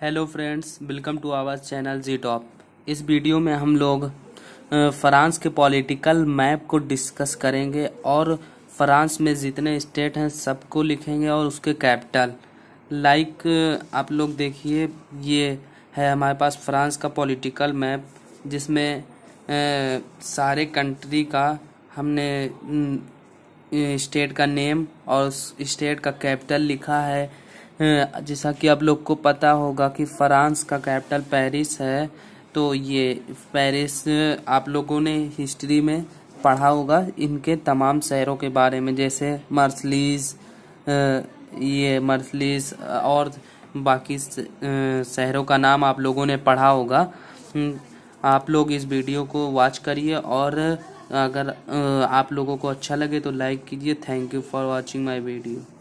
hello friends welcome to our channel G top इस video में हम लोग फ्रांस के पॉलिटिकल मैप को डिस्कस करेंगे और फ्रांस में जितने स्टेट हैं सबको लिखेंगे और उसके कैपिटल लाइक आप लोग देखिए ये है हमारे पास फ्रांस का पॉलिटिकल मैप जिसमें सारे कंट्री का हमने स्टेट का नेम और स्टेट का कैपिटल लिखा है जैसा कि आप लोग को पता होगा कि फ्रांस का कैपिटल पेरिस है तो ये पेरिस आप लोगों ने हिस्ट्री में पढ़ा होगा इनके तमाम शहरों के बारे में जैसे मर्सलीज ये मर्सलीज और बाकी शहरों का नाम आप लोगों ने पढ़ा होगा हम्म, आप लोग इस वीडियो को वॉच करिए और अगर आप लोगों को अच्छा लगे तो लाइक कीजिए thank you for watching my video